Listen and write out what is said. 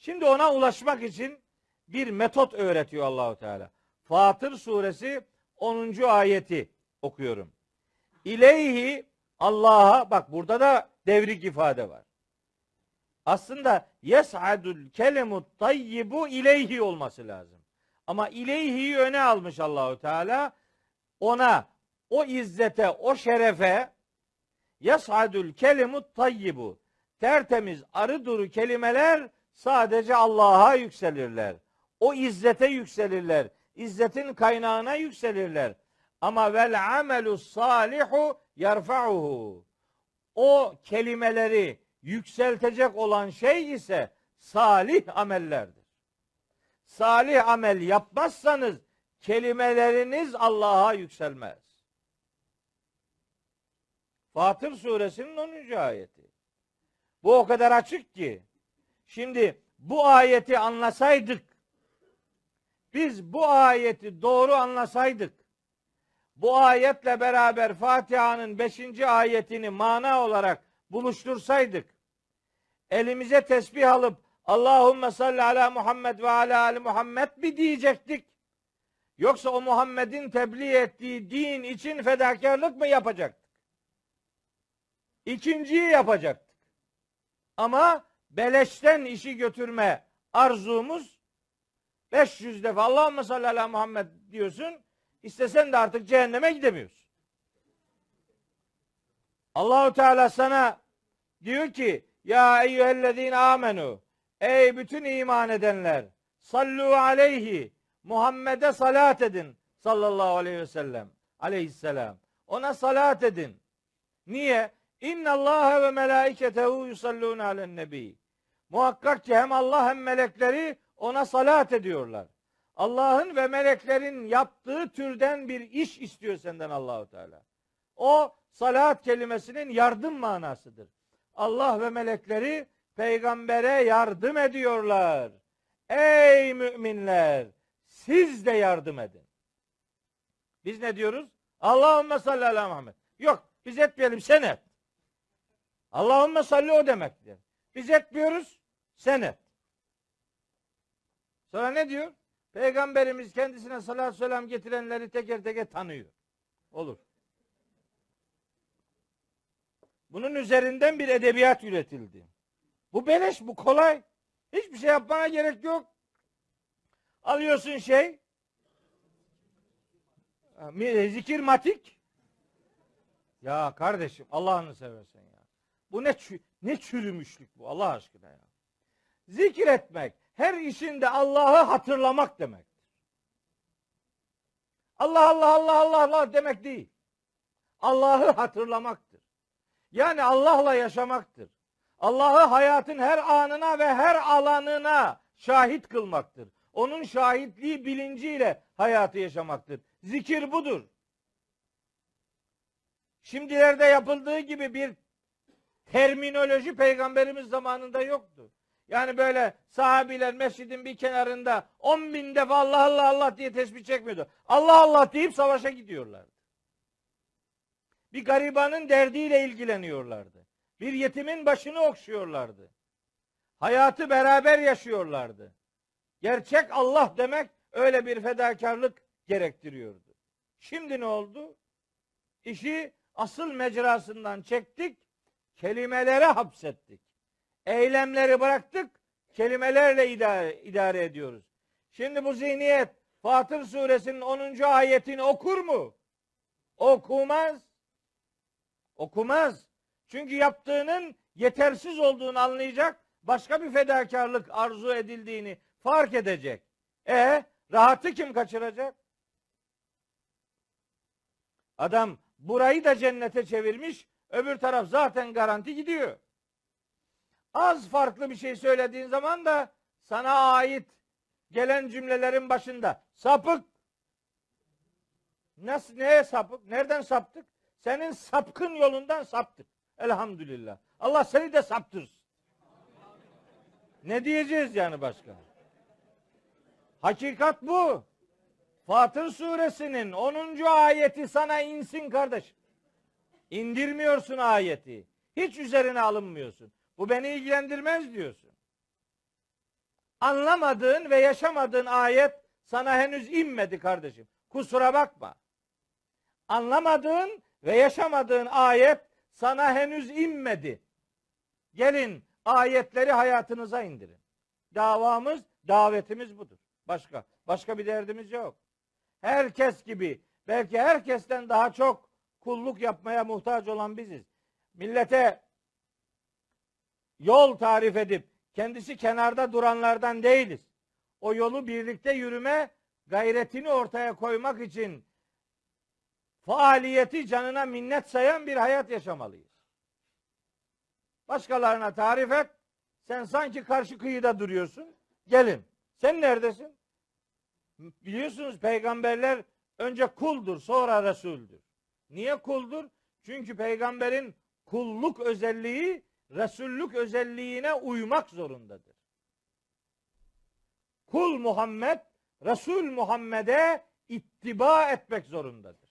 Şimdi ona ulaşmak için bir metot öğretiyor Allahu Teala. Fatır suresi 10. ayeti okuyorum. İleyhi Allah'a bak burada da devrik ifade var. Aslında yes'adul kelimut tayyibu ileyhi olması lazım. Ama ileyhi'yi öne almış Allahu Teala. Ona o izzete, o şerefe yes'adul kelimut tayyibu tertemiz arı duru kelimeler Sadece Allah'a yükselirler. O izzete yükselirler. İzzetin kaynağına yükselirler. Ama vel amelu salihu yerfa'uhu. O kelimeleri yükseltecek olan şey ise salih amellerdir. Salih amel yapmazsanız kelimeleriniz Allah'a yükselmez. Fatır suresinin 10. ayeti. Bu o kadar açık ki Şimdi bu ayeti anlasaydık, biz bu ayeti doğru anlasaydık, bu ayetle beraber Fatiha'nın beşinci ayetini mana olarak buluştursaydık, elimize tesbih alıp Allahümme salli ala Muhammed ve ala ali Muhammed mi diyecektik? Yoksa o Muhammed'in tebliğ ettiği din için fedakarlık mı yapacaktık? İkinciyi yapacaktık. Ama beleşten işi götürme arzumuz 500 defa Allahümme salli ala Muhammed diyorsun. İstesen de artık cehenneme gidemiyorsun. Allahu Teala sana diyor ki ya eyyühellezine amenu ey bütün iman edenler sallu aleyhi Muhammed'e salat edin sallallahu aleyhi ve sellem aleyhisselam. Ona salat edin. Niye? İnna Allah ve melaiketehu yusallun alen nebi. Muhakkak ki hem Allah hem melekleri ona salat ediyorlar. Allah'ın ve meleklerin yaptığı türden bir iş istiyor senden Allahu Teala. O salat kelimesinin yardım manasıdır. Allah ve melekleri peygambere yardım ediyorlar. Ey müminler siz de yardım edin. Biz ne diyoruz? Allahümme salli ala Muhammed. Yok biz etmeyelim sen et. Allahümme salli o demektir. Biz etmiyoruz senet. Sonra ne diyor? Peygamberimiz kendisine salat selam getirenleri teker teker tanıyor. Olur. Bunun üzerinden bir edebiyat üretildi. Bu beleş, bu kolay. Hiçbir şey yapmana gerek yok. Alıyorsun şey, e, zikir matik. Ya kardeşim Allah'ını seversen ya. Bu ne ne çürümüşlük bu Allah aşkına ya zikretmek, her işinde Allah'ı hatırlamak demek. Allah Allah Allah Allah Allah demek değil. Allah'ı hatırlamaktır. Yani Allah'la yaşamaktır. Allah'ı hayatın her anına ve her alanına şahit kılmaktır. Onun şahitliği bilinciyle hayatı yaşamaktır. Zikir budur. Şimdilerde yapıldığı gibi bir terminoloji peygamberimiz zamanında yoktu. Yani böyle sahabiler mescidin bir kenarında on bin defa Allah Allah Allah diye tesbih çekmiyordu. Allah Allah deyip savaşa gidiyorlardı. Bir garibanın derdiyle ilgileniyorlardı. Bir yetimin başını okşuyorlardı. Hayatı beraber yaşıyorlardı. Gerçek Allah demek öyle bir fedakarlık gerektiriyordu. Şimdi ne oldu? İşi asıl mecrasından çektik, kelimelere hapsettik eylemleri bıraktık, kelimelerle idare, idare ediyoruz. Şimdi bu zihniyet Fatır suresinin 10. ayetini okur mu? Okumaz. Okumaz. Çünkü yaptığının yetersiz olduğunu anlayacak, başka bir fedakarlık arzu edildiğini fark edecek. E rahatı kim kaçıracak? Adam burayı da cennete çevirmiş, öbür taraf zaten garanti gidiyor az farklı bir şey söylediğin zaman da sana ait gelen cümlelerin başında sapık Nasıl, neye sapık? Nereden saptık? Senin sapkın yolundan saptık. Elhamdülillah. Allah seni de saptırsın. Ne diyeceğiz yani başka? Hakikat bu. Fatır suresinin 10. ayeti sana insin kardeş. İndirmiyorsun ayeti. Hiç üzerine alınmıyorsun. Bu beni ilgilendirmez diyorsun. Anlamadığın ve yaşamadığın ayet sana henüz inmedi kardeşim. Kusura bakma. Anlamadığın ve yaşamadığın ayet sana henüz inmedi. Gelin ayetleri hayatınıza indirin. Davamız, davetimiz budur. Başka, başka bir derdimiz yok. Herkes gibi, belki herkesten daha çok kulluk yapmaya muhtaç olan biziz. Millete yol tarif edip kendisi kenarda duranlardan değiliz. O yolu birlikte yürüme gayretini ortaya koymak için faaliyeti canına minnet sayan bir hayat yaşamalıyız. Başkalarına tarif et. Sen sanki karşı kıyıda duruyorsun. Gelin. Sen neredesin? Biliyorsunuz peygamberler önce kuldur, sonra resuldür. Niye kuldur? Çünkü peygamberin kulluk özelliği Resullük özelliğine uymak zorundadır. Kul Muhammed, Resul Muhammed'e ittiba etmek zorundadır.